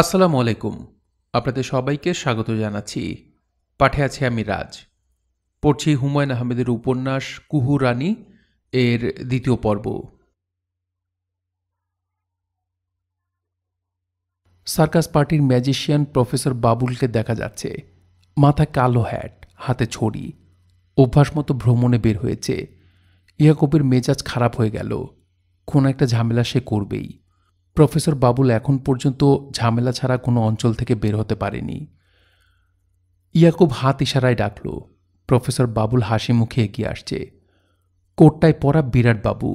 আসসালামু আলাইকুম আপনাদের সবাইকে স্বাগত জানাচ্ছি পাঠে আছে আমি রাজ পড়ছি হুমায়ুন আহমেদের উপন্যাস কুহু রানী এর দ্বিতীয় পর্ব সার্কাস পার্টির ম্যাজিশিয়ান প্রফেসর বাবুলকে দেখা যাচ্ছে মাথা কালো হ্যাট হাতে ছড়ি অভ্যাস মতো ভ্রমণে বের হয়েছে ইয়াকবের মেজাজ খারাপ হয়ে গেল কোন একটা ঝামেলা সে করবেই প্রফেসর বাবুল এখন পর্যন্ত ঝামেলা ছাড়া কোনো অঞ্চল থেকে বের হতে পারেনি ইয়াকুব হাত ইশারায় ডাকল প্রফেসর বাবুল হাসি মুখে এগিয়ে আসছে কোটটায় পরা বিরাট বাবু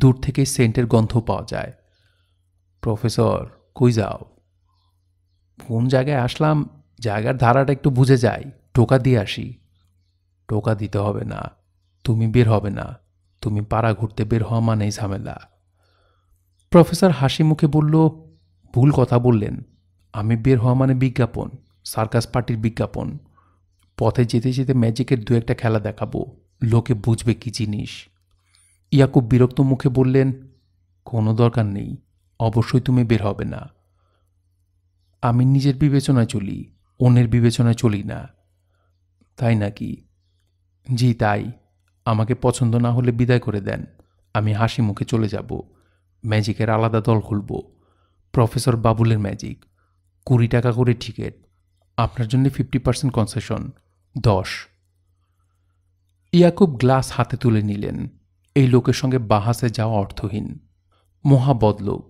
দূর থেকে সেন্টের গন্ধ পাওয়া যায় প্রফেসর কই যাও কোন জায়গায় আসলাম জায়গার ধারাটা একটু বুঝে যাই টোকা দিয়ে আসি টোকা দিতে হবে না তুমি বের হবে না তুমি পাড়া ঘুরতে বের হওয়া মানেই ঝামেলা প্রফেসর হাসি মুখে বলল ভুল কথা বললেন আমি বের হওয়া মানে বিজ্ঞাপন সার্কাস পার্টির বিজ্ঞাপন পথে যেতে যেতে ম্যাজিকের দু একটা খেলা দেখাবো লোকে বুঝবে কি জিনিস ইয়াকুব বিরক্ত মুখে বললেন কোনো দরকার নেই অবশ্যই তুমি বের হবে না আমি নিজের বিবেচনা চলি অন্যের বিবেচনা চলি না তাই নাকি জি তাই আমাকে পছন্দ না হলে বিদায় করে দেন আমি হাসি মুখে চলে যাব ম্যাজিকের আলাদা দল খুলব প্রফেসর বাবুলের ম্যাজিক কুড়ি টাকা করে টিকিট আপনার জন্য ফিফটি পার্সেন্ট কনসেশন দশ ইয়াকুব গ্লাস হাতে তুলে নিলেন এই লোকের সঙ্গে বাহাসে যাওয়া অর্থহীন মহাবদলোক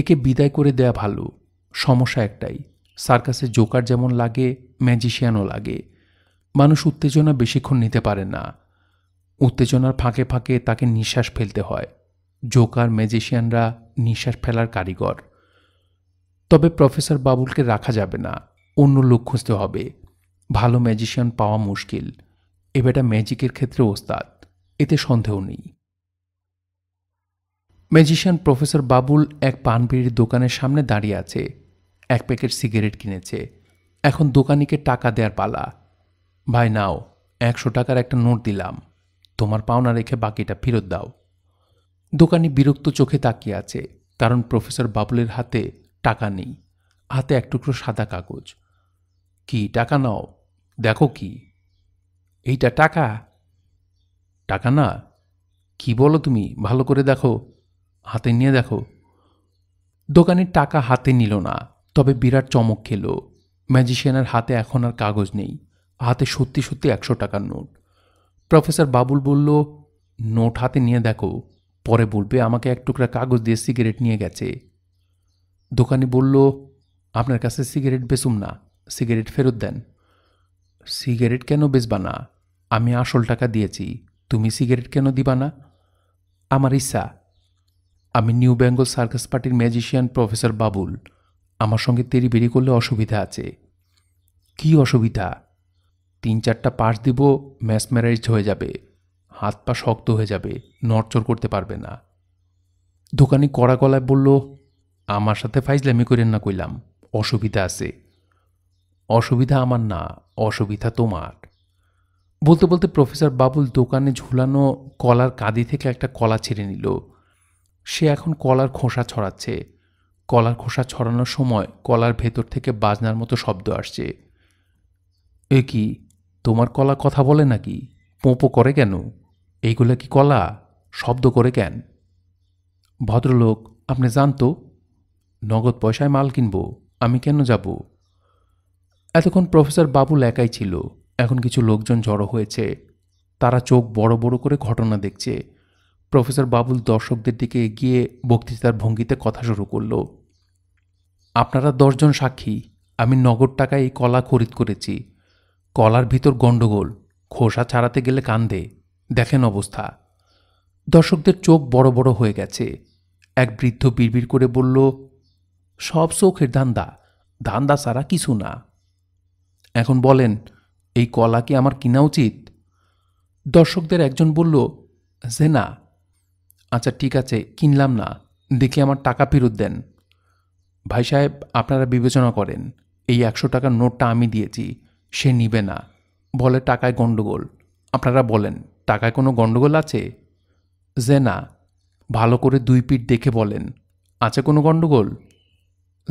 একে বিদায় করে দেয়া ভালো সমস্যা একটাই সার্কাসে জোকার যেমন লাগে ম্যাজিশিয়ানও লাগে মানুষ উত্তেজনা বেশিক্ষণ নিতে পারে না উত্তেজনার ফাঁকে ফাঁকে তাকে নিঃশ্বাস ফেলতে হয় জোকার ম্যাজিশিয়ানরা নিঃশ্বাস ফেলার কারিগর তবে প্রফেসর বাবুলকে রাখা যাবে না অন্য লোক খুঁজতে হবে ভালো ম্যাজিশিয়ান পাওয়া মুশকিল এ বেটা ম্যাজিকের ক্ষেত্রে ওস্তাদ এতে সন্দেহ নেই ম্যাজিশিয়ান প্রফেসর বাবুল এক পানবিড়ির দোকানের সামনে দাঁড়িয়ে আছে এক প্যাকেট সিগারেট কিনেছে এখন দোকানিকে টাকা দেওয়ার পালা ভাই নাও একশো টাকার একটা নোট দিলাম তোমার পাওনা রেখে বাকিটা ফেরত দাও দোকানি বিরক্ত চোখে তাকিয়ে আছে কারণ প্রফেসর বাবুলের হাতে টাকা নেই হাতে এক টুকরো সাদা কাগজ কি টাকা নাও দেখো কি এইটা টাকা টাকা না কি বলো তুমি ভালো করে দেখো হাতে নিয়ে দেখো দোকানের টাকা হাতে নিল না তবে বিরাট চমক খেল ম্যাজিশিয়ানের হাতে এখন আর কাগজ নেই হাতে সত্যি সত্যি একশো টাকার নোট প্রফেসর বাবুল বলল নোট হাতে নিয়ে দেখো পরে বলবে আমাকে এক টুকরা কাগজ দিয়ে সিগারেট নিয়ে গেছে দোকানি বলল আপনার কাছে সিগারেট বেচুম না সিগারেট ফেরত দেন সিগারেট কেন বেচবা না আমি আসল টাকা দিয়েছি তুমি সিগারেট কেন দিবা না আমার ইচ্ছা আমি নিউ বেঙ্গল সার্কাস পার্টির ম্যাজিশিয়ান প্রফেসর বাবুল আমার সঙ্গে তেরি বেরি করলে অসুবিধা আছে কি অসুবিধা তিন চারটা পাশ দিব ম্যাসমেরাইজ হয়ে যাবে হাত পা শক্ত হয়ে যাবে নড়চড় করতে পারবে না দোকানি কড়া গলায় বলল আমার সাথে ফাইজলামি করেন না কইলাম অসুবিধা আছে অসুবিধা আমার না অসুবিধা তোমার বলতে বলতে প্রফেসর বাবুল দোকানে ঝুলানো কলার কাঁদি থেকে একটা কলা ছেড়ে নিল সে এখন কলার খোসা ছড়াচ্ছে কলার খোসা ছড়ানোর সময় কলার ভেতর থেকে বাজনার মতো শব্দ আসছে এ কি তোমার কলা কথা বলে নাকি পোঁপো করে কেন এইগুলো কি কলা শব্দ করে কেন ভদ্রলোক আপনি জানতো নগদ পয়সায় মাল কিনব আমি কেন যাব এতক্ষণ প্রফেসর বাবুল একাই ছিল এখন কিছু লোকজন জড়ো হয়েছে তারা চোখ বড় বড় করে ঘটনা দেখছে প্রফেসর বাবুল দর্শকদের দিকে এগিয়ে বক্তৃতার ভঙ্গিতে কথা শুরু করল আপনারা দশজন সাক্ষী আমি নগদ টাকায় এই কলা খরিদ করেছি কলার ভিতর গণ্ডগোল খোসা ছাড়াতে গেলে কান্দে দেখেন অবস্থা দর্শকদের চোখ বড় বড় হয়ে গেছে এক বৃদ্ধ বিড়বিড় করে বলল সব চোখের ধান্দা ধান্দা ছাড়া কিছু না এখন বলেন এই কলা কি আমার কিনা উচিত দর্শকদের একজন বলল যে না আচ্ছা ঠিক আছে কিনলাম না দেখি আমার টাকা ফেরত দেন ভাই সাহেব আপনারা বিবেচনা করেন এই একশো টাকার নোটটা আমি দিয়েছি সে নিবে না বলে টাকায় গণ্ডগোল আপনারা বলেন টাকায় কোনো গণ্ডগোল আছে যে না ভালো করে দুই পিঠ দেখে বলেন আছে কোনো গণ্ডগোল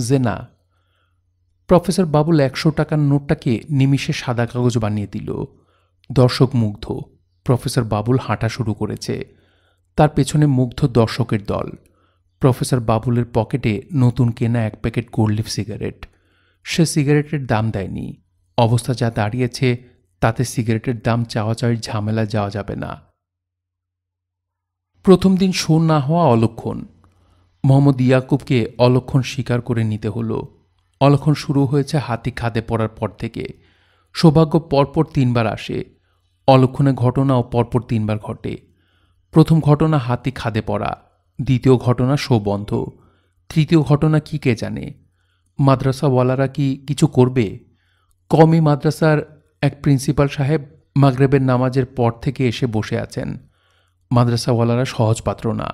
যে না প্রফেসর বাবুল একশো টাকার নোটটাকে নিমিষে সাদা কাগজ বানিয়ে দিল দর্শক মুগ্ধ প্রফেসর বাবুল হাঁটা শুরু করেছে তার পেছনে মুগ্ধ দর্শকের দল প্রফেসর বাবুলের পকেটে নতুন কেনা এক প্যাকেট গোল্ডলিফ সিগারেট সে সিগারেটের দাম দেয়নি অবস্থা যা দাঁড়িয়েছে তাতে সিগারেটের দাম চাওয়া চাওয়াচাওয়ির ঝামেলা যাওয়া যাবে না প্রথম দিন শো না হওয়া অলক্ষণ মোহাম্মদ ইয়াকুবকে অলক্ষণ স্বীকার করে নিতে হলো অলক্ষণ শুরু হয়েছে হাতি খাদে পড়ার পর থেকে সৌভাগ্য পরপর তিনবার আসে অলক্ষণে ঘটনাও পরপর তিনবার ঘটে প্রথম ঘটনা হাতি খাদে পড়া দ্বিতীয় ঘটনা শো বন্ধ তৃতীয় ঘটনা কি কে জানে মাদ্রাসাওয়ালারা কি কিছু করবে কমে মাদ্রাসার এক প্রিন্সিপাল সাহেব মাগরেবের নামাজের পর থেকে এসে বসে আছেন মাদ্রাসাওয়ালারা সহজ পাত্র না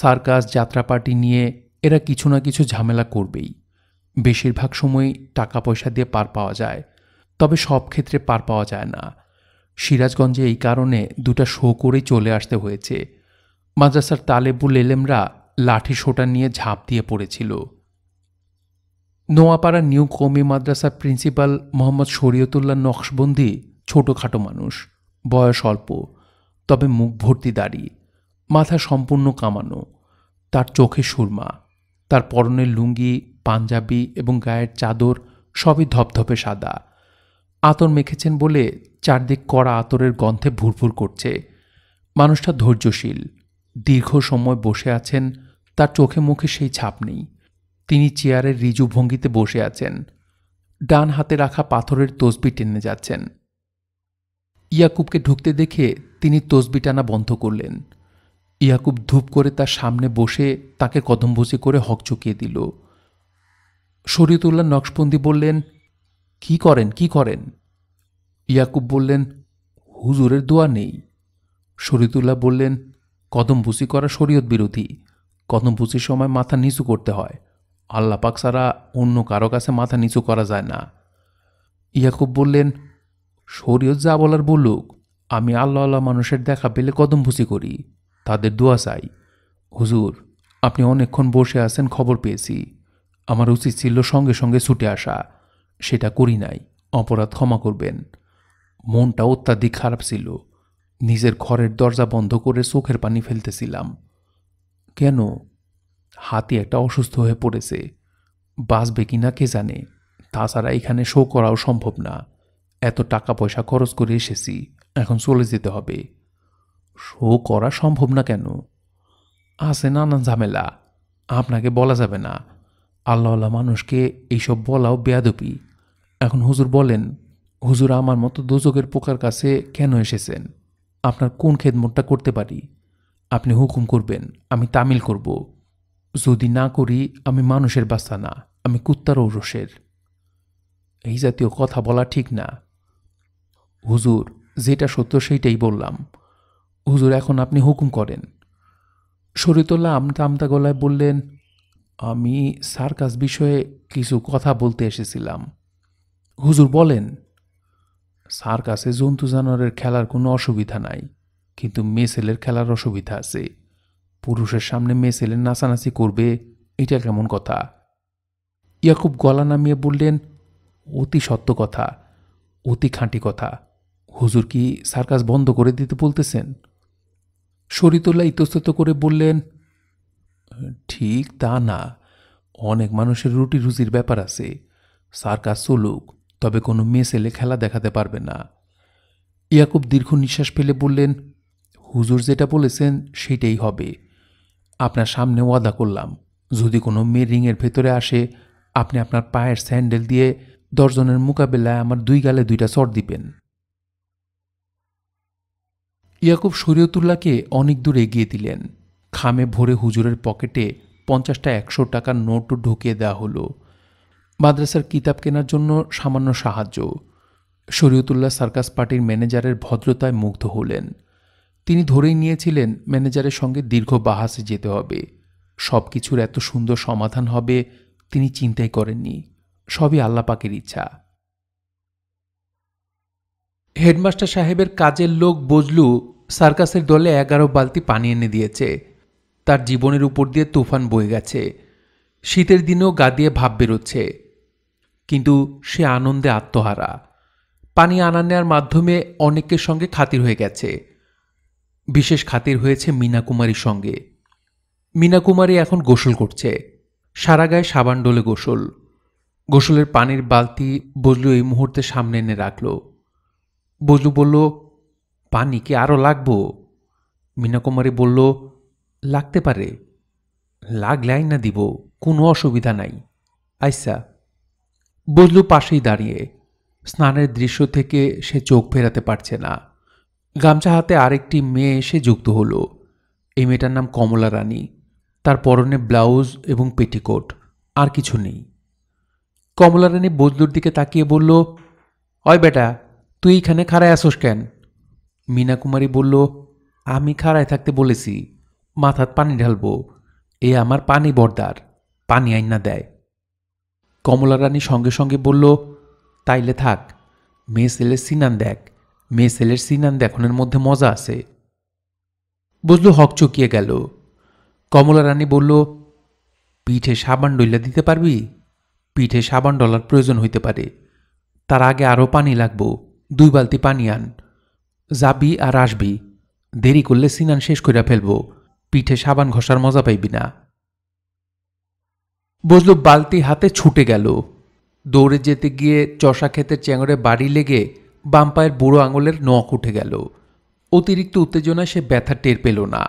সার্কাস যাত্রা পার্টি নিয়ে এরা কিছু না কিছু ঝামেলা করবেই বেশিরভাগ সময় টাকা পয়সা দিয়ে পার পাওয়া যায় তবে সব ক্ষেত্রে পার পাওয়া যায় না সিরাজগঞ্জে এই কারণে দুটা শো করেই চলে আসতে হয়েছে মাদ্রাসার তালেবুল এলেমরা লাঠি শোটা নিয়ে ঝাঁপ দিয়ে পড়েছিল নোয়াপাড়া নিউ কমি মাদ্রাসার প্রিন্সিপাল মোহাম্মদ শরীয়তুল্লাহ নকশবন্দি ছোটোখাটো মানুষ বয়স অল্প তবে মুখ ভর্তি দাড়ি মাথা সম্পূর্ণ কামানো তার চোখে সুরমা তার পরনের লুঙ্গি পাঞ্জাবি এবং গায়ের চাদর সবই ধপধপে সাদা আতর মেখেছেন বলে চারদিক কড়া আতরের গন্ধে ভুরভুর করছে মানুষটা ধৈর্যশীল দীর্ঘ সময় বসে আছেন তার চোখে মুখে সেই ছাপ নেই তিনি চেয়ারের রিজু ভঙ্গিতে বসে আছেন ডান হাতে রাখা পাথরের তসবি টেনে যাচ্ছেন ইয়াকুবকে ঢুকতে দেখে তিনি তসবি টানা বন্ধ করলেন ইয়াকুব ধূপ করে তার সামনে বসে তাকে কদমবসি করে হক চুকিয়ে দিল শরীয়তুল্লাহ নকশবন্দি বললেন কি করেন কি করেন ইয়াকুব বললেন হুজুরের দোয়া নেই শরীতুল্লাহ বললেন কদমবুসি করা শরীয়ত বিরোধী কদমবুসির সময় মাথা নিচু করতে হয় আল্লাপাক ছাড়া অন্য কারো কাছে মাথা নিচু করা যায় না ইয়াকুব বললেন শরীয়ত যা বলার বলুক আমি আল্লাহ আল্লাহ মানুষের দেখা পেলে কদম ভুসি করি তাদের দোয়া চাই হুজুর আপনি অনেকক্ষণ বসে আছেন খবর পেয়েছি আমার উচিত ছিল সঙ্গে সঙ্গে ছুটে আসা সেটা করি নাই অপরাধ ক্ষমা করবেন মনটা অত্যাধিক খারাপ ছিল নিজের ঘরের দরজা বন্ধ করে চোখের পানি ফেলতেছিলাম কেন হাতি একটা অসুস্থ হয়ে পড়েছে বাঁচবে কি না কে জানে তাছাড়া এখানে শো করাও সম্ভব না এত টাকা পয়সা খরচ করে এসেছি এখন চলে যেতে হবে শো করা সম্ভব না কেন আছে নানান ঝামেলা আপনাকে বলা যাবে না আল্লাহ আল্লাহ মানুষকে এইসব বলাও বেয়াদপি এখন হুজুর বলেন হুজুর আমার মতো দুজকের পোকার কাছে কেন এসেছেন আপনার কোন খেদমতটা করতে পারি আপনি হুকুম করবেন আমি তামিল করব যদি না করি আমি মানুষের বাস্তা না আমি কুত্তার ঔরসের এই জাতীয় কথা বলা ঠিক না হুজুর যেটা সত্য সেইটাই বললাম হুজুর এখন আপনি হুকুম করেন শরীতলা আমতা আমতা গলায় বললেন আমি সার্কাস বিষয়ে কিছু কথা বলতে এসেছিলাম হুজুর বলেন সার্কাসে জন্তু জানোয়ারের খেলার কোনো অসুবিধা নাই কিন্তু মেসেলের খেলার অসুবিধা আছে পুরুষের সামনে মেয়ে ছেলের নাচানাচি করবে এটা কেমন কথা ইয়াকুব গলা নামিয়ে বললেন অতি সত্য কথা অতি খাঁটি কথা হুজুর কি সার্কাস বন্ধ করে দিতে বলতেছেন শরীতোল্লা ইতস্তত করে বললেন ঠিক তা না অনেক মানুষের রুটি রুজির ব্যাপার আছে সার্কাস চলুক তবে কোনো মেয়ে ছেলে খেলা দেখাতে পারবে না ইয়াকুব দীর্ঘ নিঃশ্বাস ফেলে বললেন হুজুর যেটা বলেছেন সেটাই হবে আপনার সামনে ওয়াদা করলাম যদি কোনো মেয়ে রিংয়ের ভেতরে আসে আপনি আপনার পায়ের স্যান্ডেল দিয়ে দশজনের মোকাবেলায় আমার দুই গালে দুইটা চট দিবেন ইয়াকুব শরীয়তুল্লাহকে অনেক দূর এগিয়ে দিলেন খামে ভরে হুজুরের পকেটে পঞ্চাশটা একশো টাকার নোটও ঢুকিয়ে দেওয়া হলো মাদ্রাসার কিতাব কেনার জন্য সামান্য সাহায্য শরীয়তুল্লাহ সার্কাস পার্টির ম্যানেজারের ভদ্রতায় মুগ্ধ হলেন তিনি ধরেই নিয়েছিলেন ম্যানেজারের সঙ্গে দীর্ঘ বাহাসে যেতে হবে সব কিছুর এত সুন্দর সমাধান হবে তিনি চিন্তাই করেননি সবই আল্লাপাকের ইচ্ছা হেডমাস্টার সাহেবের কাজের লোক বজলু সার্কাসের দলে এগারো বালতি পানি এনে দিয়েছে তার জীবনের উপর দিয়ে তুফান বয়ে গেছে শীতের দিনেও গা দিয়ে ভাব বেরোচ্ছে কিন্তু সে আনন্দে আত্মহারা পানি আনা নেওয়ার মাধ্যমে অনেকের সঙ্গে খাতির হয়ে গেছে বিশেষ খাতির হয়েছে মীনা কুমারীর সঙ্গে মীনা কুমারী এখন গোসল করছে সারা গায়ে সাবান ডোলে গোসল গোসলের পানির বালতি বজলু এই মুহূর্তে সামনে এনে রাখল বজলু বলল পানি কি আরও লাগবো মীনাকুমারী বলল লাগতে পারে লাগলাই না দিব কোনো অসুবিধা নাই আইসা বজলু পাশেই দাঁড়িয়ে স্নানের দৃশ্য থেকে সে চোখ ফেরাতে পারছে না গামছা হাতে আরেকটি মেয়ে এসে যুক্ত হলো এই মেয়েটার নাম কমলা রানী তার পরনে ব্লাউজ এবং পেটিকোট আর কিছু নেই কমলা রানী বজলুর দিকে তাকিয়ে বলল অয় বেটা তুই এখানে খাড়ায় আসোস কেন মিনা কুমারী বলল আমি খাড়ায় থাকতে বলেছি মাথাত পানি ঢালবো এ আমার পানি বর্দার পানি আইন না দেয় কমলা রানী সঙ্গে সঙ্গে বলল তাইলে থাক মেয়ে ছেলে সিনান দেখ মেয়ে ছেলের সিনান দেখনের মধ্যে মজা আছে বুঝলো হক চকিয়ে গেল কমলা রানী বলল পিঠে সাবান ডইলা দিতে পারবি পিঠে সাবান ডলার প্রয়োজন হইতে পারে তার আগে আরও পানি লাগবো দুই বালতি পানি আন যাবি আর আসবি দেরি করলে সিনান শেষ করে ফেলবো পিঠে সাবান ঘষার মজা পাইবি না বজলু বালতি হাতে ছুটে গেল দৌড়ে যেতে গিয়ে চষা খেতে চেঙড়ে বাড়ি লেগে বাম পায়ের বুড়ো আঙুলের নখ উঠে গেল অতিরিক্ত উত্তেজনায় সে ব্যথা টের পেল না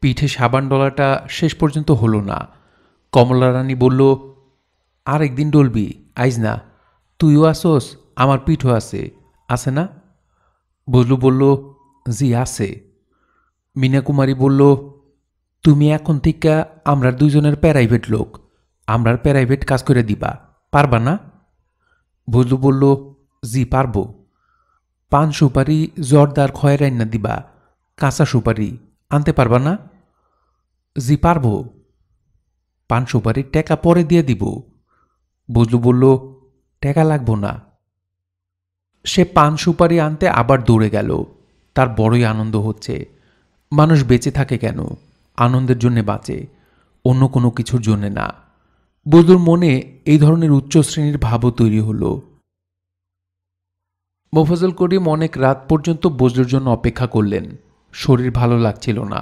পিঠে সাবান ডলাটা শেষ পর্যন্ত হলো না কমলা রানী বলল আর একদিন ডলবি আইজ না তুইও আসোস আমার পিঠও আছে আছে না বজলু বলল জি আছে মিনা কুমারী বলল তুমি এখন থেকে আমরা দুজনের প্যারাইভেট লোক আমরার প্যারাইভেট কাজ করে দিবা পারবা না বজলু বলল জি পারব পান সুপারি জর্দার খয়েরাইন না দিবা কাঁচা সুপারি আনতে পারবা না জি পারব পান সুপারির টেকা পরে দিয়ে দিব বুঝলু বলল টেকা লাগবো না সে পান সুপারি আনতে আবার দৌড়ে গেল তার বড়ই আনন্দ হচ্ছে মানুষ বেঁচে থাকে কেন আনন্দের জন্যে বাঁচে অন্য কোনো কিছুর জন্যে না বদুর মনে এই ধরনের উচ্চ শ্রেণীর ভাবও তৈরি হলো মোফাজল করিম অনেক রাত পর্যন্ত বজলুর জন্য অপেক্ষা করলেন শরীর ভালো লাগছিল না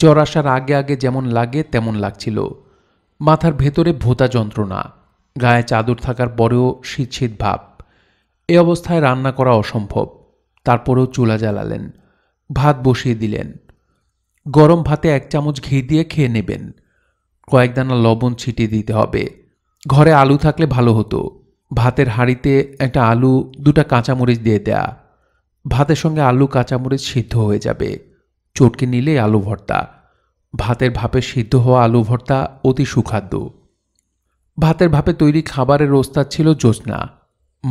জ্বর আসার আগে আগে যেমন লাগে তেমন লাগছিল মাথার ভেতরে ভোতা যন্ত্রণা গায়ে চাদর থাকার পরেও শীত শীত ভাব এ অবস্থায় রান্না করা অসম্ভব তারপরেও চুলা জ্বালালেন ভাত বসিয়ে দিলেন গরম ভাতে এক চামচ ঘি দিয়ে খেয়ে নেবেন কয়েক দানা লবণ ছিটিয়ে দিতে হবে ঘরে আলু থাকলে ভালো হতো ভাতের হাঁড়িতে একটা আলু দুটা কাঁচামরিচ দিয়ে দেয়া ভাতের সঙ্গে আলু কাঁচামরিচ সিদ্ধ হয়ে যাবে চটকে নিলে আলু ভর্তা ভাতের ভাপে সিদ্ধ হওয়া আলু ভর্তা অতি সুখাদ্য ভাতের ভাপে তৈরি খাবারের ওস্তাদ ছিল জ্যোৎস্না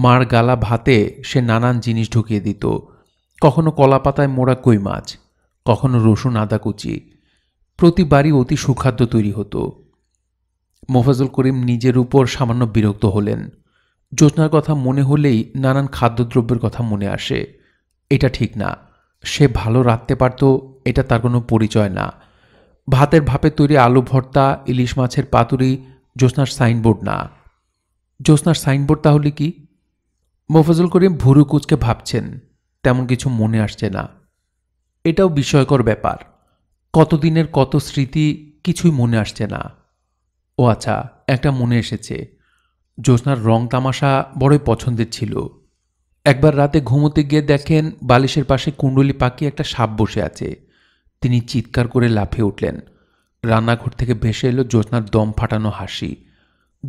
মার গালা ভাতে সে নানান জিনিস ঢুকিয়ে দিত কখনো কলা পাতায় মোড়া কই মাছ কখনো রসুন আদা কুচি প্রতিবারই অতি সুখাদ্য তৈরি হতো মোফাজুল করিম নিজের উপর সামান্য বিরক্ত হলেন জ্যোৎস্নার কথা মনে হলেই নানান খাদ্যদ্রব্যের কথা মনে আসে এটা ঠিক না সে ভালো রাঁধতে পারত এটা তার কোনো পরিচয় না ভাতের ভাপে তৈরি আলু ভর্তা ইলিশ মাছের পাতুরি জ্যোৎস্নার সাইনবোর্ড না জ্যোৎস্নার সাইনবোর্ড তাহলে কি মোফাজুল করিম ভুরু কুচকে ভাবছেন তেমন কিছু মনে আসছে না এটাও বিস্ময়কর ব্যাপার কতদিনের কত স্মৃতি কিছুই মনে আসছে না ও আচ্ছা একটা মনে এসেছে জ্যোৎস্নার রং তামাশা বড়ই পছন্দের ছিল একবার রাতে ঘুমোতে গিয়ে দেখেন বালিশের পাশে কুণ্ডলি পাখি একটা সাপ বসে আছে তিনি চিৎকার করে লাফিয়ে উঠলেন রান্নাঘর থেকে ভেসে এলো জ্যোৎস্নার দম ফাটানো হাসি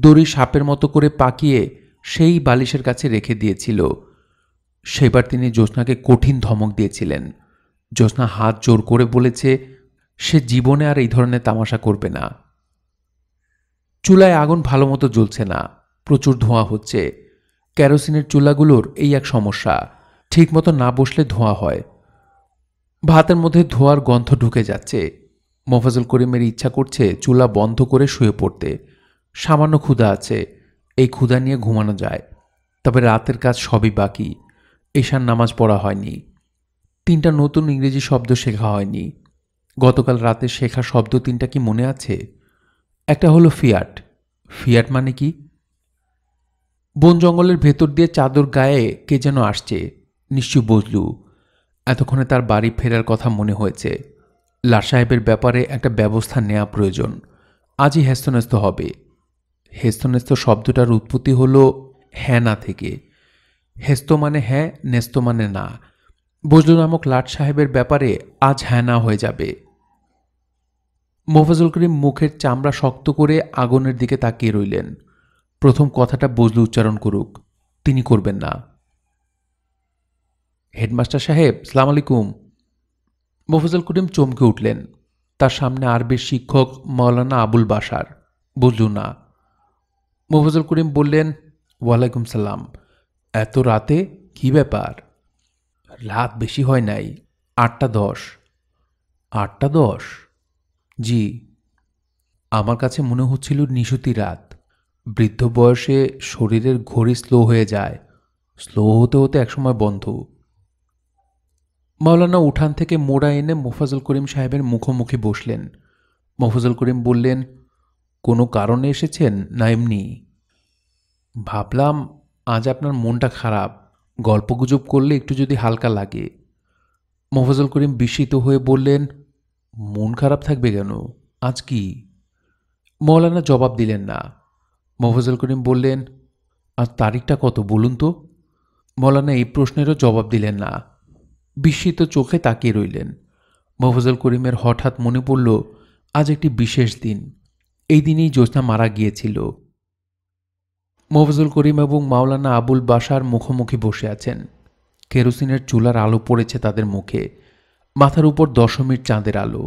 দড়ি সাপের মতো করে পাকিয়ে সেই বালিশের কাছে রেখে দিয়েছিল সেবার তিনি জ্যোৎস্নাকে কঠিন ধমক দিয়েছিলেন জ্যোৎস্না হাত জোর করে বলেছে সে জীবনে আর এই ধরনের তামাশা করবে না চুলায় আগুন ভালো মতো জ্বলছে না প্রচুর ধোঁয়া হচ্ছে ক্যারোসিনের চুলাগুলোর এই এক সমস্যা ঠিকমতো না বসলে ধোঁয়া হয় ভাতের মধ্যে ধোঁয়ার গন্ধ ঢুকে যাচ্ছে মোফাজুল করিমের ইচ্ছা করছে চুলা বন্ধ করে শুয়ে পড়তে সামান্য ক্ষুধা আছে এই ক্ষুধা নিয়ে ঘুমানো যায় তবে রাতের কাজ সবই বাকি এশার নামাজ পড়া হয়নি তিনটা নতুন ইংরেজি শব্দ শেখা হয়নি গতকাল রাতে শেখা শব্দ তিনটা কি মনে আছে একটা হলো ফিয়াট ফিয়াট মানে কি বন জঙ্গলের ভেতর দিয়ে চাদর গায়ে কে যেন আসছে নিশ্চয় বজলু এতক্ষণে তার বাড়ি ফেরার কথা মনে হয়েছে লাট সাহেবের ব্যাপারে একটা ব্যবস্থা নেওয়া প্রয়োজন আজই হেস্তনেস্ত হবে হেস্তনেস্ত শব্দটার উৎপত্তি হল হ্যাঁ না থেকে হেস্ত মানে হ্যাঁ নেস্ত মানে না বজলু নামক লাট সাহেবের ব্যাপারে আজ হ্যাঁ না হয়ে যাবে মোফাজুল করিম মুখের চামড়া শক্ত করে আগুনের দিকে তাকিয়ে রইলেন প্রথম কথাটা বজলু উচ্চারণ করুক তিনি করবেন না হেডমাস্টার সাহেব সালাম আলাইকুম মফজল করিম চমকে উঠলেন তার সামনে আরবি শিক্ষক মৌলানা আবুল বাসার বজলু না মফজল করিম বললেন ওয়ালাইকুম সালাম এত রাতে কি ব্যাপার রাত বেশি হয় নাই আটটা দশ আটটা দশ জি আমার কাছে মনে হচ্ছিল নিশুতি রাত বৃদ্ধ বয়সে শরীরের ঘড়ি স্লো হয়ে যায় স্লো হতে হতে একসময় বন্ধ মাওলানা উঠান থেকে মোড়া এনে মোফাজল করিম সাহেবের মুখোমুখি বসলেন মোফাজল করিম বললেন কোনো কারণে এসেছেন না এমনি ভাবলাম আজ আপনার মনটা খারাপ গল্পগুজব করলে একটু যদি হালকা লাগে মোফাজল করিম বিস্মিত হয়ে বললেন মন খারাপ থাকবে কেন আজ কি মৌলানা জবাব দিলেন না মফজল করিম বললেন আর তারিখটা কত বলুন তো মৌলানা এই প্রশ্নেরও জবাব দিলেন না বিস্মিত চোখে তাকিয়ে রইলেন মফজল করিমের হঠাৎ মনে পড়ল আজ একটি বিশেষ দিন এই দিনেই জ্যোৎস্না মারা গিয়েছিল মফজল করিম এবং মাওলানা আবুল বাসার মুখোমুখি বসে আছেন কেরোসিনের চুলার আলো পড়েছে তাদের মুখে মাথার উপর দশমীর চাঁদের আলো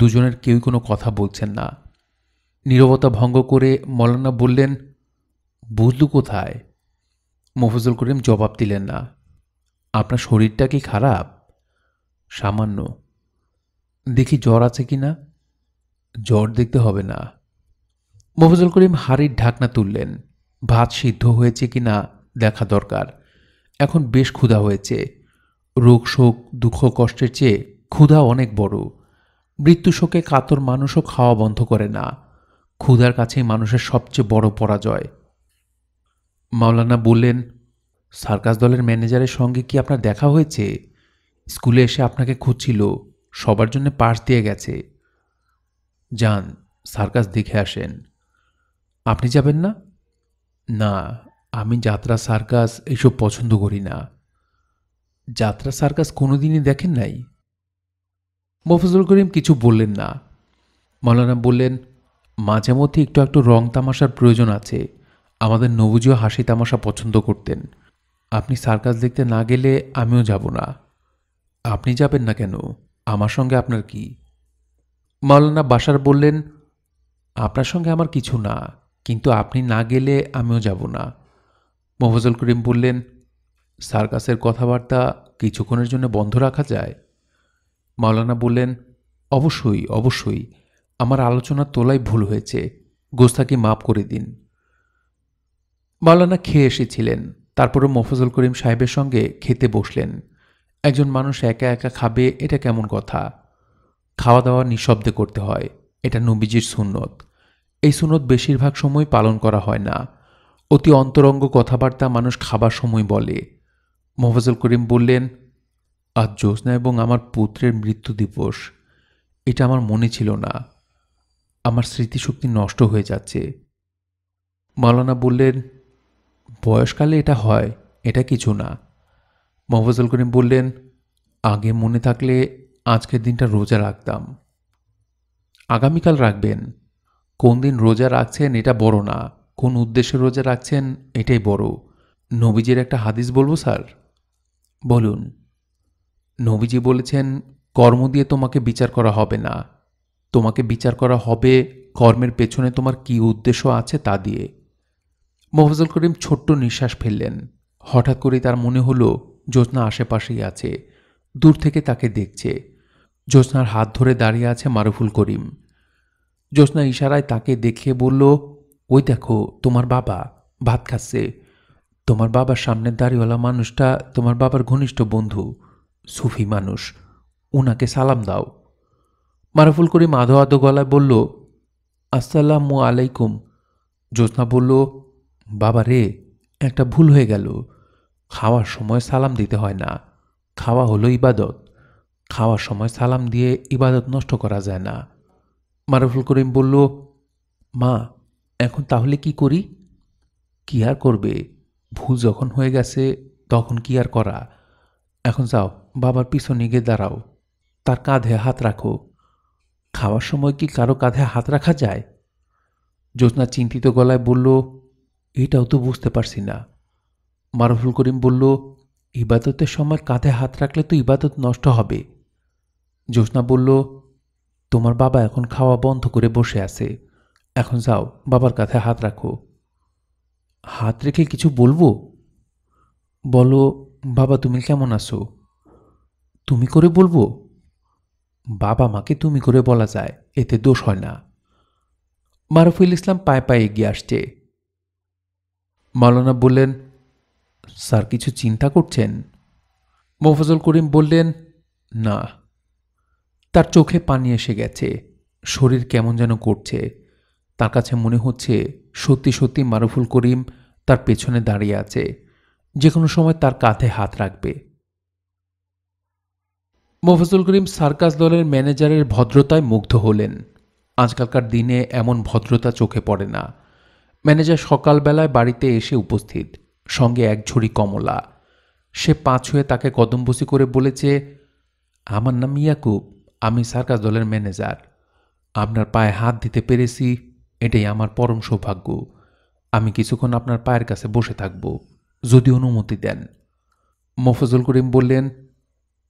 দুজনের কেউই কোনো কথা বলছেন না নীরবতা ভঙ্গ করে মলানা বললেন বুঝলু কোথায় মফজুল করিম জবাব দিলেন না আপনার শরীরটা কি খারাপ সামান্য দেখি জ্বর আছে কি না জ্বর দেখতে হবে না মফজুল করিম হাড়ির ঢাকনা তুললেন ভাত সিদ্ধ হয়েছে কি না দেখা দরকার এখন বেশ ক্ষুধা হয়েছে রোগ শোক দুঃখ কষ্টের চেয়ে ক্ষুধা অনেক বড় মৃত্যু শোকে কাতর মানুষও খাওয়া বন্ধ করে না ক্ষুধার কাছেই মানুষের সবচেয়ে বড় পরাজয় মাওলানা বললেন সার্কাস দলের ম্যানেজারের সঙ্গে কি আপনার দেখা হয়েছে স্কুলে এসে আপনাকে খুঁজছিল সবার জন্য পাশ দিয়ে গেছে যান সার্কাস দেখে আসেন আপনি যাবেন না না আমি যাত্রা সার্কাস এইসব পছন্দ করি না যাত্রা সার্কাস কোনোদিনই দেখেন নাই মফজুল করিম কিছু বললেন না মৌলানা বললেন মাঝে মধ্যে একটু একটু রং তামাশার প্রয়োজন আছে আমাদের নবুজিও হাসি তামাশা পছন্দ করতেন আপনি সার্কাস দেখতে না গেলে আমিও যাব না আপনি যাবেন না কেন আমার সঙ্গে আপনার কি মাওলানা বাসার বললেন আপনার সঙ্গে আমার কিছু না কিন্তু আপনি না গেলে আমিও যাব না মোফাজল করিম বললেন সার্কাসের কথাবার্তা কিছুক্ষণের জন্য বন্ধ রাখা যায় মাওলানা বললেন অবশ্যই অবশ্যই আমার আলোচনা তোলাই ভুল হয়েছে গোস্তাকে মাপ করে দিন মাওলানা খেয়ে এসেছিলেন তারপরও মোফাজল করিম সাহেবের সঙ্গে খেতে বসলেন একজন মানুষ একা একা খাবে এটা কেমন কথা খাওয়া দাওয়া নিঃশব্দে করতে হয় এটা নবীজির সুন্নত এই সুনত বেশিরভাগ সময় পালন করা হয় না অতি অন্তরঙ্গ কথাবার্তা মানুষ খাবার সময় বলে মোফাজল করিম বললেন আজ জ্যোৎস্না এবং আমার পুত্রের মৃত্যু দিবস এটা আমার মনে ছিল না আমার স্মৃতিশক্তি নষ্ট হয়ে যাচ্ছে মাওলানা বললেন বয়সকালে এটা হয় এটা কিছু না মফজল করিম বললেন আগে মনে থাকলে আজকের দিনটা রোজা রাখতাম আগামীকাল রাখবেন কোন দিন রোজা রাখছেন এটা বড় না কোন উদ্দেশ্যে রোজা রাখছেন এটাই বড় নবীজির একটা হাদিস বলবো স্যার বলুন নবীজি বলেছেন কর্ম দিয়ে তোমাকে বিচার করা হবে না তোমাকে বিচার করা হবে কর্মের পেছনে তোমার কি উদ্দেশ্য আছে তা দিয়ে মোফাজল করিম ছোট্ট নিঃশ্বাস ফেললেন হঠাৎ করে তার মনে হলো জ্যোৎস্না আশেপাশেই আছে দূর থেকে তাকে দেখছে জ্যোৎস্নার হাত ধরে দাঁড়িয়ে আছে মারুফুল করিম জ্যোৎস্না ইশারায় তাকে দেখে বলল ওই দেখো তোমার বাবা ভাত খাচ্ছে তোমার বাবার সামনের দাড়িওয়ালা মানুষটা তোমার বাবার ঘনিষ্ঠ বন্ধু সুফি মানুষ উনাকে সালাম দাও মারাফুল করিম মাধো আধো গলায় বলল আসসালামু আলাইকুম জ্যোৎস্না বলল বাবা রে একটা ভুল হয়ে গেল খাওয়ার সময় সালাম দিতে হয় না খাওয়া হলো ইবাদত খাওয়ার সময় সালাম দিয়ে ইবাদত নষ্ট করা যায় না মারুফুল করিম বলল মা এখন তাহলে কি করি কি আর করবে ভুল যখন হয়ে গেছে তখন কি আর করা এখন যাও বাবার পিছনে গিয়ে দাঁড়াও তার কাঁধে হাত রাখো খাওয়ার সময় কি কারো কাঁধে হাত রাখা যায় জ্যোৎস্না চিন্তিত গলায় বলল এটাও তো বুঝতে পারছি না মারফুল করিম বলল ইবাদতের সময় কাঁধে হাত রাখলে তো ইবাদত নষ্ট হবে জ্যোৎস্না বলল তোমার বাবা এখন খাওয়া বন্ধ করে বসে আছে এখন যাও বাবার কাঁধে হাত রাখো হাত রেখে কিছু বলবো বলো বাবা তুমি কেমন আছো তুমি করে বলবো বাবা মাকে তুমি করে বলা যায় এতে দোষ হয় না মারুফুল ইসলাম পায়ে পায়ে এগিয়ে আসছে মাওলানা বললেন স্যার কিছু চিন্তা করছেন মোফাজল করিম বললেন না তার চোখে পানি এসে গেছে শরীর কেমন যেন করছে তার কাছে মনে হচ্ছে সত্যি সত্যি মারুফুল করিম তার পেছনে দাঁড়িয়ে আছে যে কোনো সময় তার কাঁধে হাত রাখবে মোফাজুল করিম সার্কাস দলের ম্যানেজারের ভদ্রতায় মুগ্ধ হলেন আজকালকার দিনে এমন ভদ্রতা চোখে পড়ে না ম্যানেজার সকালবেলায় বাড়িতে এসে উপস্থিত সঙ্গে এক ঝুড়ি কমলা সে পাঁচ হয়ে তাকে কদমবসি করে বলেছে আমার নাম ইয়াকুব আমি সার্কাস দলের ম্যানেজার আপনার পায়ে হাত দিতে পেরেছি এটাই আমার পরম সৌভাগ্য আমি কিছুক্ষণ আপনার পায়ের কাছে বসে থাকব যদি অনুমতি দেন মফজুল করিম বললেন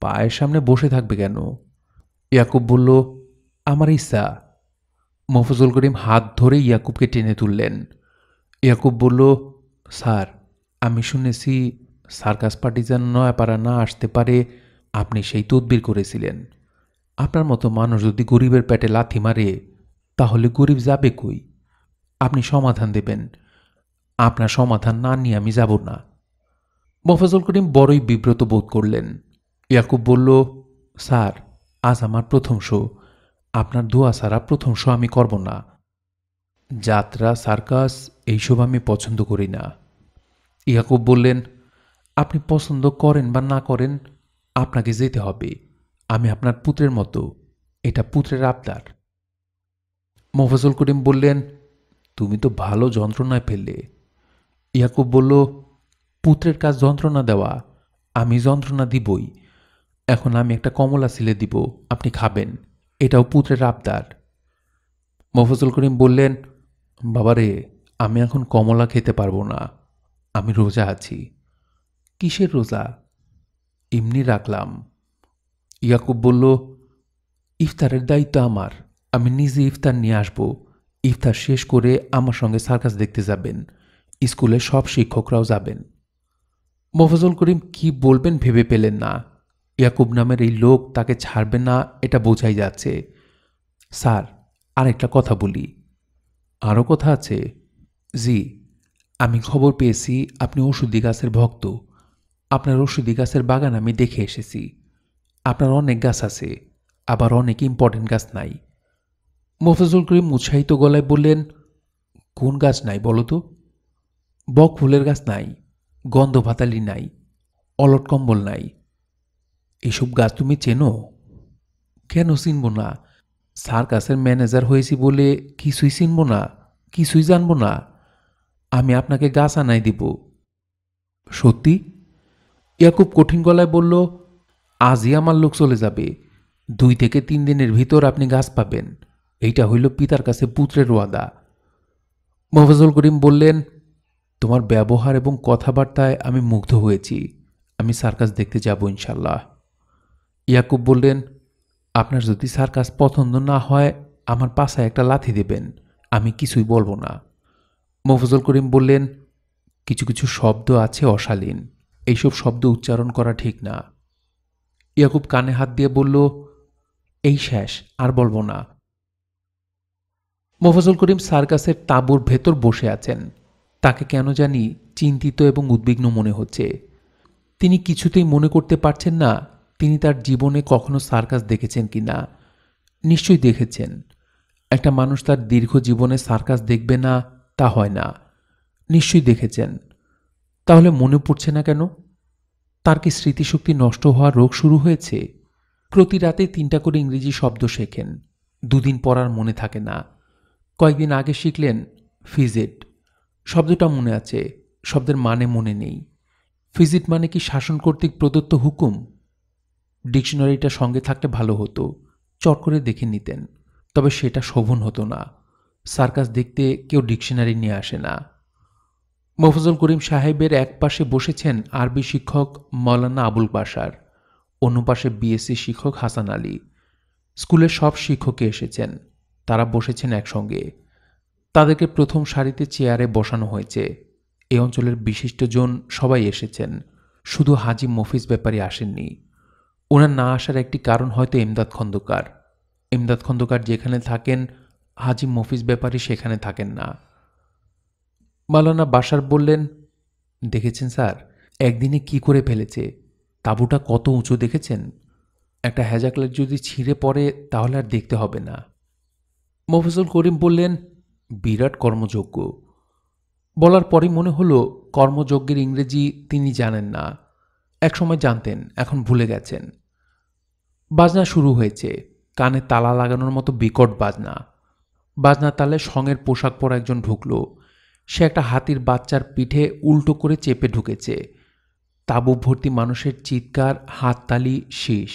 পায়ের সামনে বসে থাকবে কেন ইয়াকুব বলল আমার ইসা মফজুল করিম হাত ধরে ইয়াকুবকে টেনে তুললেন ইয়াকুব বলল স্যার আমি শুনেছি সার্কাস পার্টিজান নয়াপাড়া না আসতে পারে আপনি সেই তদবির করেছিলেন আপনার মতো মানুষ যদি গরিবের পেটে লাথি মারে তাহলে গরিব যাবে কই আপনি সমাধান দেবেন আপনার সমাধান না নিয়ে আমি যাব না মফাজুল করিম বড়ই বিব্রত বোধ করলেন ইয়াকুব বলল স্যার আজ আমার প্রথম শো আপনার দোয়া সারা প্রথম শো আমি করব না যাত্রা সার্কাস এইসব আমি পছন্দ করি না ইয়াকুব বললেন আপনি পছন্দ করেন বা না করেন আপনাকে যেতে হবে আমি আপনার পুত্রের মতো এটা পুত্রের আবদার মোফাজল করিম বললেন তুমি তো ভালো যন্ত্রণায় ফেললে ইয়াকুব বলল পুত্রের কাজ যন্ত্রণা দেওয়া আমি যন্ত্রণা দিবই এখন আমি একটা কমলা সিলে দিব আপনি খাবেন এটাও পুত্রের আবদার মফজল করিম বললেন বাবারে আমি এখন কমলা খেতে পারবো না আমি রোজা আছি কিসের রোজা এমনি রাখলাম ইয়াকুব বলল ইফতারের দায়িত্ব আমার আমি নিজে ইফতার নিয়ে আসব ইফতার শেষ করে আমার সঙ্গে সার্কাস দেখতে যাবেন স্কুলে সব শিক্ষকরাও যাবেন মফজল করিম কি বলবেন ভেবে পেলেন না ইয়াকুব নামের এই লোক তাকে ছাড়বে না এটা বোঝাই যাচ্ছে স্যার আর একটা কথা বলি আরও কথা আছে জি আমি খবর পেয়েছি আপনি ওষুধি গাছের ভক্ত আপনার ওষুধি গাছের বাগান আমি দেখে এসেছি আপনার অনেক গাছ আছে আবার অনেক ইম্পর্টেন্ট গাছ নাই মোফাজুল করিম উৎসাহিত গলায় বললেন কোন গাছ নাই বলো তো বক ফুলের গাছ নাই গন্ধ ভাতালি নাই অলট কম্বল নাই এসব গাছ তুমি চেনো কেন চিনব না সার্কাসের ম্যানেজার হয়েছি বলে কিছুই চিনব না কিছুই জানব না আমি আপনাকে গাছ আনাই দিব সত্যি খুব কঠিন গলায় বলল আজই আমার লোক চলে যাবে দুই থেকে তিন দিনের ভিতর আপনি গাছ পাবেন এইটা হইল পিতার কাছে পুত্রের ওয়াদা মোফাজল করিম বললেন তোমার ব্যবহার এবং কথাবার্তায় আমি মুগ্ধ হয়েছি আমি সার্কাস দেখতে যাব ইনশাল্লাহ ইয়াকুব বললেন আপনার যদি সার্কাস পছন্দ না হয় আমার পাশায় একটা লাথি দেবেন আমি কিছুই বলবো না মফজল করিম বললেন কিছু কিছু শব্দ আছে অশালীন এইসব শব্দ উচ্চারণ করা ঠিক না ইয়াকুব কানে হাত দিয়ে বলল এই শেষ আর বলবো না মফজল করিম সার্কাসের তাঁবুর ভেতর বসে আছেন তাকে কেন জানি চিন্তিত এবং উদ্বিগ্ন মনে হচ্ছে তিনি কিছুতেই মনে করতে পারছেন না তিনি তার জীবনে কখনো সার্কাস দেখেছেন কি না নিশ্চয়ই দেখেছেন একটা মানুষ তার দীর্ঘ জীবনে সার্কাস দেখবে না তা হয় না নিশ্চয়ই দেখেছেন তাহলে মনে পড়ছে না কেন তার কি স্মৃতিশক্তি নষ্ট হওয়ার রোগ শুরু হয়েছে প্রতি রাতে তিনটা করে ইংরেজি শব্দ শেখেন দুদিন পর আর মনে থাকে না কয়েকদিন আগে শিখলেন ফিজিট শব্দটা মনে আছে শব্দের মানে মনে নেই ফিজিট মানে কি শাসন কর্তৃক প্রদত্ত হুকুম ডিকশনারিটা সঙ্গে থাকলে ভালো হতো চট করে দেখে নিতেন তবে সেটা শোভন হতো না সার্কাস দেখতে কেউ ডিকশনারি নিয়ে আসে না মোফাজল করিম সাহেবের এক পাশে বসেছেন আরবি শিক্ষক মৌলানা আবুল বাসার অন্য পাশে বিএসসি শিক্ষক হাসান আলী স্কুলের সব শিক্ষকে এসেছেন তারা বসেছেন একসঙ্গে তাদেরকে প্রথম সারিতে চেয়ারে বসানো হয়েছে এ অঞ্চলের বিশিষ্টজন সবাই এসেছেন শুধু হাজি মফিজ ব্যাপারে আসেননি ওনার না আসার একটি কারণ হয়তো এমদাদ খন্দকার এমদাদ খন্দকার যেখানে থাকেন হাজি মফিজ ব্যাপারী সেখানে থাকেন না মালানা বাসার বললেন দেখেছেন স্যার একদিনে কি করে ফেলেছে তাঁবুটা কত উঁচু দেখেছেন একটা হ্যাজাকলার যদি ছিঁড়ে পড়ে তাহলে আর দেখতে হবে না মফিজুল করিম বললেন বিরাট কর্মযজ্ঞ বলার পরই মনে হলো কর্মযজ্ঞের ইংরেজি তিনি জানেন না একসময় জানতেন এখন ভুলে গেছেন বাজনা শুরু হয়েছে কানে তালা লাগানোর মতো বিকট বাজনা বাজনার তালে সঙের পোশাক পরা একজন ঢুকলো সে একটা হাতির বাচ্চার পিঠে উল্টো করে চেপে ঢুকেছে তাবু ভর্তি মানুষের চিৎকার হাততালি শীষ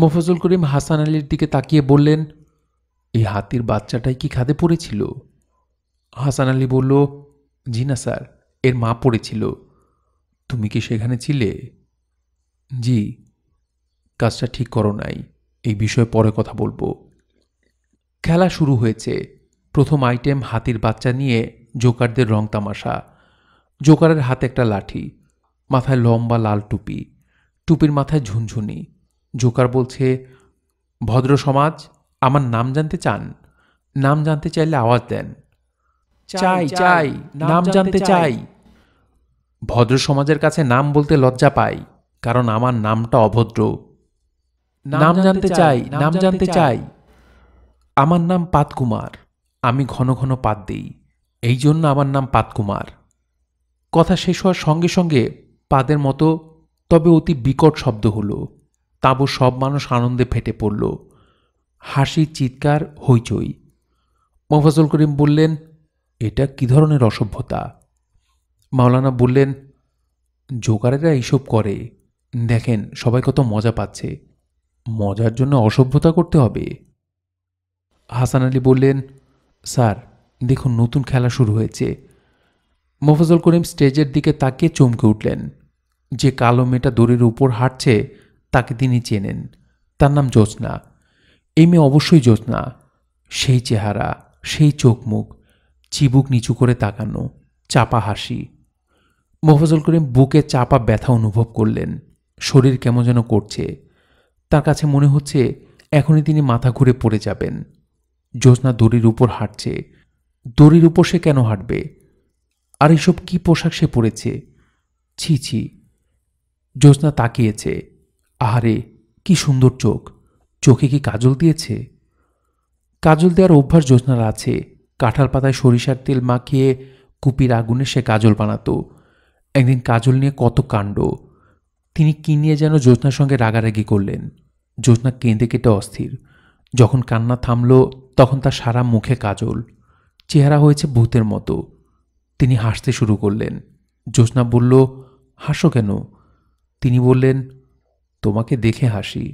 মোফাজুল করিম হাসান আলীর দিকে তাকিয়ে বললেন এই হাতির বাচ্চাটাই কি খাদে পড়েছিল হাসান আলী বলল জি না স্যার এর মা পড়েছিল তুমি কি সেখানে ছিলে জি কাজটা ঠিক করো নাই এই বিষয়ে পরে কথা বলবো খেলা শুরু হয়েছে প্রথম আইটেম হাতির বাচ্চা নিয়ে জোকারদের রং তামাশা জোকারের হাতে একটা লাঠি মাথায় লম্বা লাল টুপি টুপির মাথায় ঝুনঝুনি জোকার বলছে ভদ্র সমাজ আমার নাম জানতে চান নাম জানতে চাইলে আওয়াজ দেন চাই চাই নাম জানতে চাই ভদ্র সমাজের কাছে নাম বলতে লজ্জা পাই কারণ আমার নামটা অভদ্র নাম জানতে চাই নাম জানতে চাই আমার নাম পাতকুমার আমি ঘন ঘন পাত দিই এই জন্য আমার নাম পাতকুমার কথা শেষ হওয়ার সঙ্গে সঙ্গে পাদের মতো তবে অতি বিকট শব্দ হলো তাঁবু সব মানুষ আনন্দে ফেটে পড়ল হাসি চিৎকার হইচই মোফাজল করিম বললেন এটা কি ধরনের অসভ্যতা মাওলানা বললেন জোকারেরা এইসব করে দেখেন সবাই কত মজা পাচ্ছে মজার জন্য অসভ্যতা করতে হবে হাসান আলী বললেন স্যার দেখুন নতুন খেলা শুরু হয়েছে মোফাজল করিম স্টেজের দিকে তাকিয়ে চমকে উঠলেন যে কালো মেয়েটা দড়ির উপর হাঁটছে তাকে তিনি চেনেন তার নাম জ্যোৎস্না এই মেয়ে অবশ্যই জ্যোৎস্না সেই চেহারা সেই চোখ মুখ চিবুক নিচু করে তাকানো চাপা হাসি মোফাজল করিম বুকে চাপা ব্যথা অনুভব করলেন শরীর কেমন যেন করছে তার কাছে মনে হচ্ছে এখনই তিনি মাথা ঘুরে পড়ে যাবেন জ্যোৎস্না দড়ির উপর হাঁটছে দড়ির উপর সে কেন হাঁটবে আর এসব কি পোশাক সে পরেছে ছি ছি জ্যোৎস্না তাকিয়েছে আহারে কি সুন্দর চোখ চোখে কি কাজল দিয়েছে কাজল দেওয়ার অভ্যাস জ্যোৎস্নার আছে কাঁঠাল পাতায় সরিষার তেল মাখিয়ে কুপির আগুনে সে কাজল বানাতো একদিন কাজল নিয়ে কত কাণ্ড তিনি কী নিয়ে যেন জ্যোৎনার সঙ্গে রাগারাগি করলেন জ্যোৎনা কেঁদে কেটে অস্থির যখন কান্না থামল তখন তার সারা মুখে কাজল চেহারা হয়েছে ভূতের মতো তিনি হাসতে শুরু করলেন জ্যোৎস্না বলল হাসো কেন তিনি বললেন তোমাকে দেখে হাসি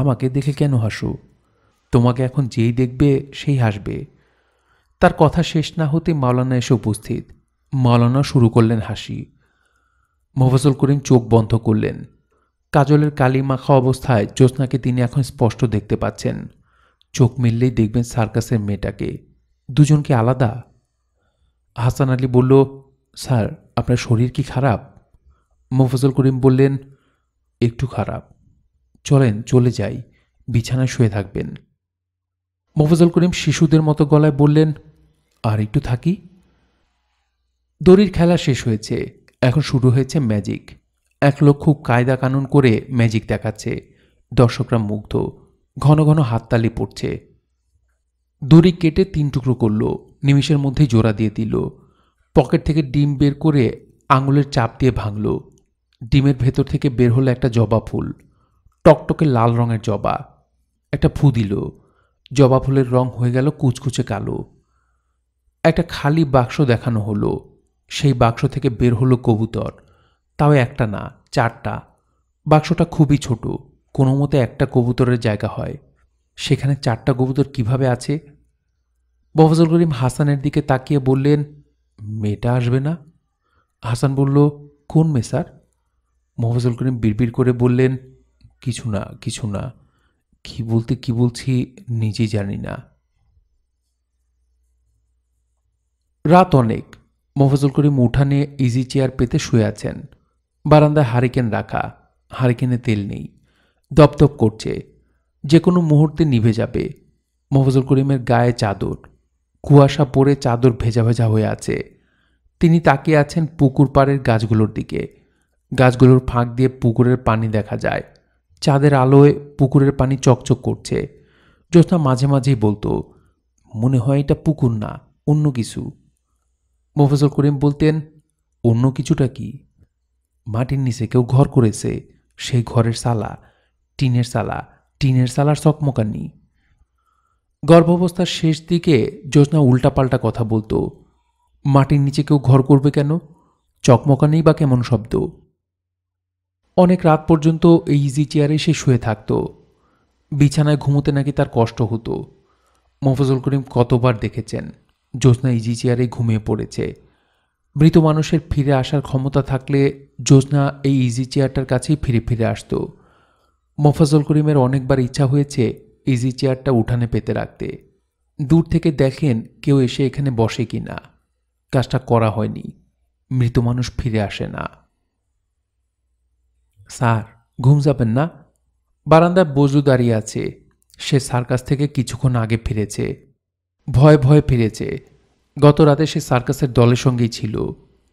আমাকে দেখে কেন হাসো তোমাকে এখন যেই দেখবে সেই হাসবে তার কথা শেষ না হতে মাওলানা এসে উপস্থিত মাওলানা শুরু করলেন হাসি মোফাজল করিম চোখ বন্ধ করলেন কাজলের কালি মাখা অবস্থায় জ্যোৎস্নাকে তিনি এখন স্পষ্ট দেখতে পাচ্ছেন চোখ মিললেই দেখবেন সার্কাসের মেয়েটাকে দুজনকে আলাদা হাসান আলী বলল স্যার আপনার শরীর কি খারাপ মোফাজল করিম বললেন একটু খারাপ চলেন চলে যাই বিছানায় শুয়ে থাকবেন মোফাজল করিম শিশুদের মতো গলায় বললেন আর একটু থাকি দড়ির খেলা শেষ হয়েছে এখন শুরু হয়েছে ম্যাজিক এক লোক খুব কায়দা কানুন করে ম্যাজিক দেখাচ্ছে দর্শকরা মুগ্ধ ঘন ঘন হাততালি পড়ছে দড়ি কেটে তিন টুকরো করলো নিমিষের মধ্যেই জোড়া দিয়ে দিল পকেট থেকে ডিম বের করে আঙুলের চাপ দিয়ে ভাঙল ডিমের ভেতর থেকে বের হলো একটা জবা ফুল টকটকে লাল রঙের জবা একটা ফু দিল জবা ফুলের রং হয়ে গেল কুচকুচে কালো একটা খালি বাক্স দেখানো হলো সেই বাক্স থেকে বের হলো কবুতর তাও একটা না চারটা বাক্সটা খুবই ছোট কোনো মতে একটা কবুতরের জায়গা হয় সেখানে চারটা কবুতর কিভাবে আছে মফজল করিম হাসানের দিকে তাকিয়ে বললেন মেয়েটা আসবে না হাসান বলল কোন মেয়ে স্যার মফজল করিম বিড়বিড় করে বললেন কিছু না কিছু না কি বলতে কি বলছি নিজেই জানি না রাত অনেক মফজল করিম উঠানে ইজি চেয়ার পেতে শুয়ে আছেন বারান্দায় হারিকেন রাখা হারিকেনে তেল নেই দপদপ করছে যে কোনো মুহূর্তে নিভে যাবে মফজল করিমের গায়ে চাদর কুয়াশা পড়ে চাদর ভেজা ভেজা হয়ে আছে তিনি তাকিয়ে আছেন পুকুর পাড়ের গাছগুলোর দিকে গাছগুলোর ফাঁক দিয়ে পুকুরের পানি দেখা যায় চাঁদের আলোয় পুকুরের পানি চকচক করছে জ্যোৎস্না মাঝে মাঝেই বলতো মনে হয় এটা পুকুর না অন্য কিছু মোফাজল করিম বলতেন অন্য কিছুটা কি মাটির নিচে কেউ ঘর করেছে সেই ঘরের সালা টিনের সালা টিনের সালার চকমকানি গর্ভাবস্থার শেষ দিকে যোজনা উল্টাপাল্টা কথা বলতো মাটির নিচে কেউ ঘর করবে কেন চকমকানি বা কেমন শব্দ অনেক রাত পর্যন্ত এই ইজি চেয়ারে সে শুয়ে থাকত বিছানায় ঘুমোতে নাকি তার কষ্ট হতো মোফাজুল করিম কতবার দেখেছেন জ্যোৎস্না ইজি চেয়ারে ঘুমিয়ে পড়েছে মৃত মানুষের ফিরে আসার ক্ষমতা থাকলে জ্যোৎস্না এই ইজি চেয়ারটার কাছেই ফিরে ফিরে আসতো মোফাজল করিমের অনেকবার ইচ্ছা হয়েছে ইজি চেয়ারটা উঠানে পেতে রাখতে দূর থেকে দেখেন কেউ এসে এখানে বসে কি না কাজটা করা হয়নি মৃত মানুষ ফিরে আসে না স্যার ঘুম যাবেন না বারান্দায় বজু দাঁড়িয়ে আছে সে কাছ থেকে কিছুক্ষণ আগে ফিরেছে ভয় ভয় ফিরেছে গত রাতে সে সার্কাসের দলের সঙ্গেই ছিল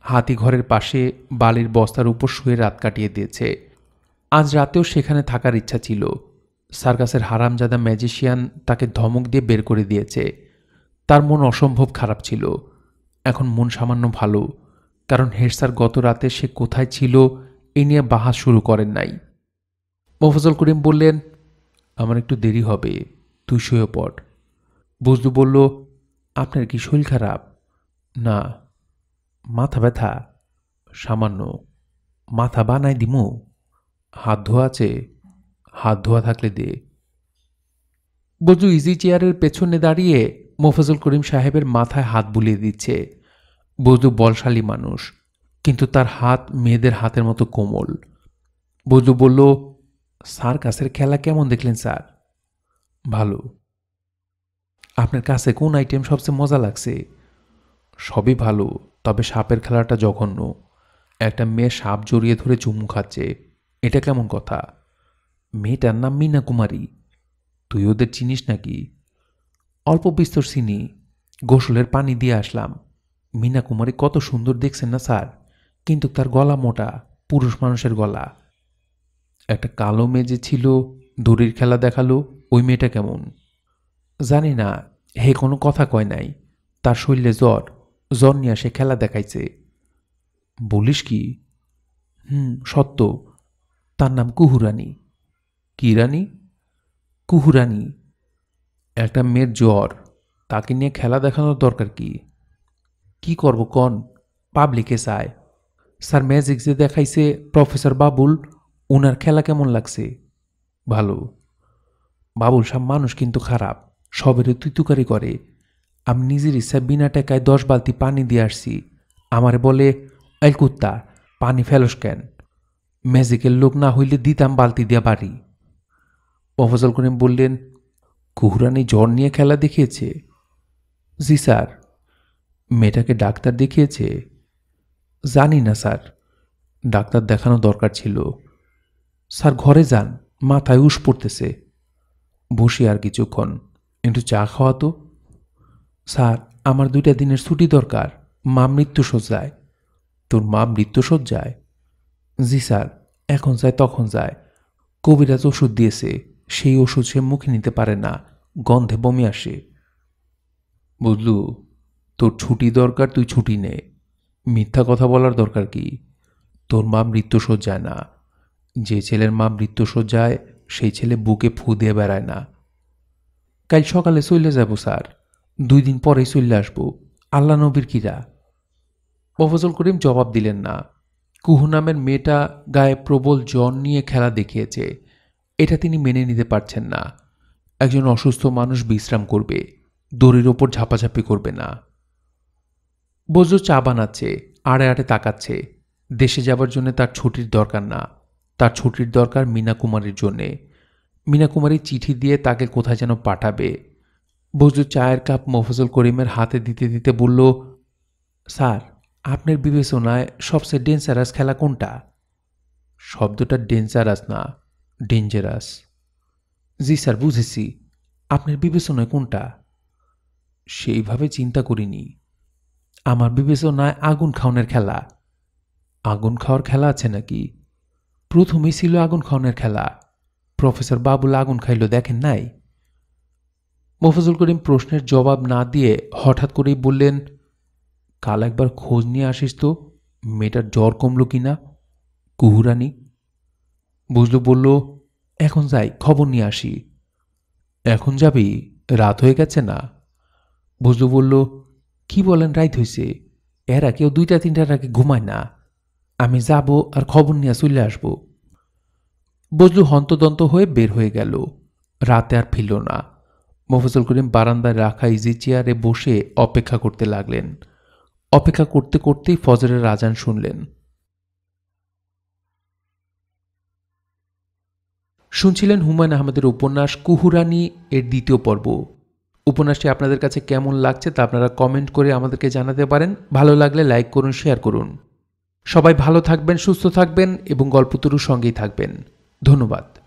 হাতি ঘরের পাশে বালির বস্তার উপর শুয়ে রাত কাটিয়ে দিয়েছে আজ রাতেও সেখানে থাকার ইচ্ছা ছিল সার্কাসের হারামজাদা ম্যাজিশিয়ান তাকে ধমক দিয়ে বের করে দিয়েছে তার মন অসম্ভব খারাপ ছিল এখন মন সামান্য ভালো কারণ হেরসার গত রাতে সে কোথায় ছিল এ নিয়ে বাহাস শুরু করেন নাই মোফাজল করিম বললেন আমার একটু দেরি হবে তুই শুয়ে পড় বজলু বলল আপনার কি শরীর খারাপ না মাথা ব্যথা সামান্য মাথা বানাই দিমু হাত ধোয়া আছে হাত ধোয়া থাকলে দে বজু ইজি চেয়ারের পেছনে দাঁড়িয়ে মোফাজুল করিম সাহেবের মাথায় হাত বুলিয়ে দিচ্ছে বজু বলশালী মানুষ কিন্তু তার হাত মেয়েদের হাতের মতো কোমল বজু বলল সার্কাসের খেলা কেমন দেখলেন স্যার ভালো আপনার কাছে কোন আইটেম সবচেয়ে মজা লাগছে সবই ভালো তবে সাপের খেলাটা জঘন্য একটা মেয়ে সাপ জড়িয়ে ধরে চুমু খাচ্ছে এটা কেমন কথা মেয়েটার নাম মিনা কুমারী তুই ওদের চিনিস নাকি অল্প বিস্তর চিনি গোসলের পানি দিয়ে আসলাম মিনা কুমারী কত সুন্দর দেখছেন না স্যার কিন্তু তার গলা মোটা পুরুষ মানুষের গলা একটা কালো মেয়ে যে ছিল দড়ির খেলা দেখালো ওই মেয়েটা কেমন জানি না হে কোনো কথা কয় নাই তার শরীরে জ্বর জ্বর নিয়ে সে খেলা দেখাইছে বলিস কি হুম সত্য তার নাম কুহুরানি কি রানী কুহুরানি একটা মেয়ের জ্বর তাকে নিয়ে খেলা দেখানোর দরকার কি কি করব কন পাবলিকে চায় স্যার ম্যাজিক যে দেখাইছে প্রফেসর বাবুল ওনার খেলা কেমন লাগছে ভালো বাবুল সব মানুষ কিন্তু খারাপ সবের তুতুকারি করে আমি নিজের ইচ্ছা বিনা টাকায় দশ বালতি পানি দিয়ে আসছি আমার বলে এল কুত্তা পানি ফেলস কেন ম্যাজিকের লোক না হইলে দিতাম বালতি দিয়া বাড়ি অফজল করিম বললেন কুহুরানি জ্বর নিয়ে খেলা দেখিয়েছে জি স্যার মেয়েটাকে ডাক্তার দেখিয়েছে জানি না স্যার ডাক্তার দেখানো দরকার ছিল স্যার ঘরে যান মাথায় উস পড়তেছে বসি আর কিছুক্ষণ একটু চা খাওয়াতো স্যার আমার দুইটা দিনের ছুটি দরকার মা মৃত্যুসজ্জায় তোর মা মৃত্যুসজ্জায় জি স্যার এখন যায় তখন যায় কবিরাজ ওষুধ দিয়েছে সেই ওষুধ সে মুখে নিতে পারে না গন্ধে বমি আসে বুঝলু তোর ছুটি দরকার তুই ছুটি নে মিথ্যা কথা বলার দরকার কি তোর মা মৃত্যুসজ্জায় না যে ছেলের মা মৃত্যুসজ্জায় সেই ছেলে বুকে ফু দিয়ে বেড়ায় না কাল সকালে চললে যাব স্যার দুই দিন পরেই চললে আসবো আল্লাহ নবীর কিরা মফজল করিম জবাব দিলেন না কুহু নামের মেয়েটা গায়ে প্রবল জ্বর নিয়ে খেলা দেখিয়েছে এটা তিনি মেনে নিতে পারছেন না একজন অসুস্থ মানুষ বিশ্রাম করবে দড়ির ওপর ঝাপাঝাপি করবে না বোঝো চা বানাচ্ছে আড়ে আড়ে তাকাচ্ছে দেশে যাবার জন্য তার ছুটির দরকার না তার ছুটির দরকার মীনা কুমারের জন্যে মিনা কুমারী চিঠি দিয়ে তাকে কোথায় যেন পাঠাবে বজলু চায়ের কাপ মফজল করিমের হাতে দিতে দিতে বলল স্যার আপনার বিবেচনায় সবচেয়ে ডেঞ্জারাস খেলা কোনটা শব্দটা ডেঞ্জারাস না ডেঞ্জারাস জি স্যার বুঝেছি আপনার বিবেচনায় কোনটা সেইভাবে চিন্তা করিনি আমার বিবেচনায় আগুন খাওয়ানোর খেলা আগুন খাওয়ার খেলা আছে নাকি প্রথমেই ছিল আগুন খাওয়ানোর খেলা প্রফেসর বাবুল আগুন খাইল দেখেন নাই মোফাজুল করিম প্রশ্নের জবাব না দিয়ে হঠাৎ করেই বললেন কাল একবার খোঁজ নিয়ে আসিস তো মেয়েটার জ্বর কমল কি না কুহুরানি বুঝল বলল এখন যাই খবর নিয়ে আসি এখন যাবি রাত হয়ে গেছে না বুঝল বলল কি বলেন রাইত হয়েছে এরা কেউ দুইটা তিনটার আগে ঘুমায় না আমি যাব আর খবর নিয়ে চলে আসবো বজলু হন্তদন্ত হয়ে বের হয়ে গেল রাতে আর ফিরল না মোফাজল করিম বারান্দায় রাখা ইজি চেয়ারে বসে অপেক্ষা করতে লাগলেন অপেক্ষা করতে করতেই ফজরের আজান শুনলেন শুনছিলেন হুমায়ুন আহমেদের উপন্যাস কুহুরানি এর দ্বিতীয় পর্ব উপন্যাসটি আপনাদের কাছে কেমন লাগছে তা আপনারা কমেন্ট করে আমাদেরকে জানাতে পারেন ভালো লাগলে লাইক করুন শেয়ার করুন সবাই ভালো থাকবেন সুস্থ থাকবেন এবং গল্পতরুর সঙ্গেই থাকবেন ধন্যবাদ